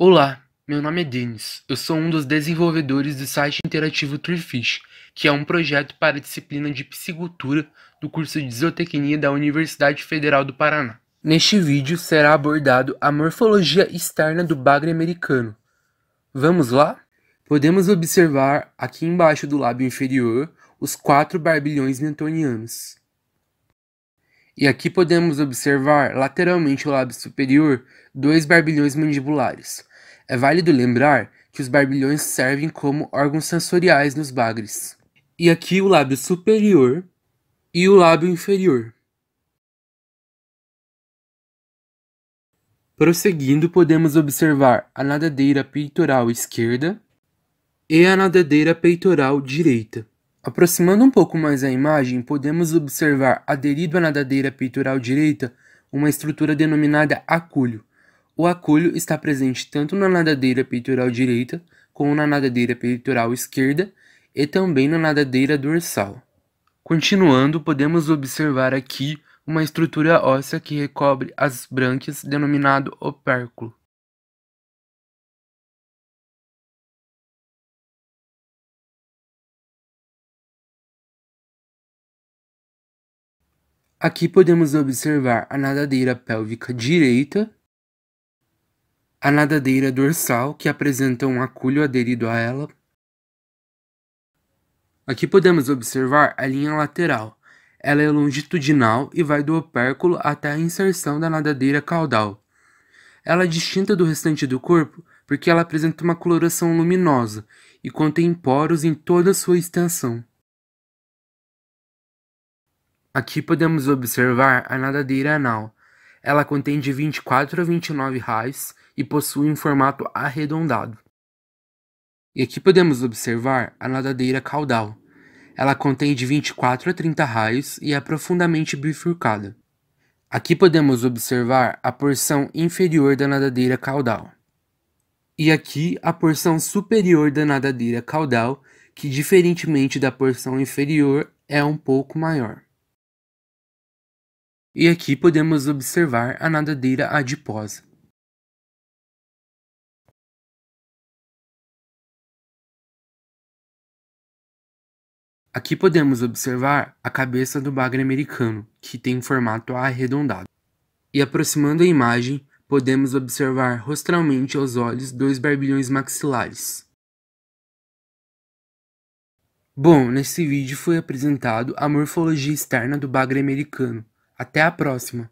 Olá, meu nome é Denis. Eu sou um dos desenvolvedores do site interativo Turfish, que é um projeto para a disciplina de Psicultura do curso de Zootecnia da Universidade Federal do Paraná. Neste vídeo será abordado a morfologia externa do bagre americano. Vamos lá? Podemos observar aqui embaixo do lábio inferior os quatro barbilhões mentonianos. E aqui podemos observar lateralmente o lábio superior dois barbilhões mandibulares, é válido lembrar que os barbilhões servem como órgãos sensoriais nos bagres. E aqui o lábio superior e o lábio inferior. Prosseguindo, podemos observar a nadadeira peitoral esquerda e a nadadeira peitoral direita. Aproximando um pouco mais a imagem, podemos observar aderido à nadadeira peitoral direita uma estrutura denominada acúlio, o acolho está presente tanto na nadadeira peitoral direita, como na nadadeira peitoral esquerda e também na nadadeira dorsal. Continuando, podemos observar aqui uma estrutura óssea que recobre as brânquias, denominado opérculo. Aqui podemos observar a nadadeira pélvica direita a nadadeira dorsal, que apresenta um aculho aderido a ela. Aqui podemos observar a linha lateral. Ela é longitudinal e vai do opérculo até a inserção da nadadeira caudal. Ela é distinta do restante do corpo porque ela apresenta uma coloração luminosa e contém poros em toda sua extensão. Aqui podemos observar a nadadeira anal. Ela contém de 24 a 29 raios e possui um formato arredondado. E aqui podemos observar a nadadeira caudal. Ela contém de 24 a 30 raios e é profundamente bifurcada. Aqui podemos observar a porção inferior da nadadeira caudal. E aqui a porção superior da nadadeira caudal, que diferentemente da porção inferior é um pouco maior. E aqui podemos observar a nadadeira adiposa. Aqui podemos observar a cabeça do bagre americano, que tem um formato arredondado. E aproximando a imagem, podemos observar rostralmente aos olhos dois barbilhões maxilares. Bom, nesse vídeo foi apresentado a morfologia externa do bagre americano, até a próxima!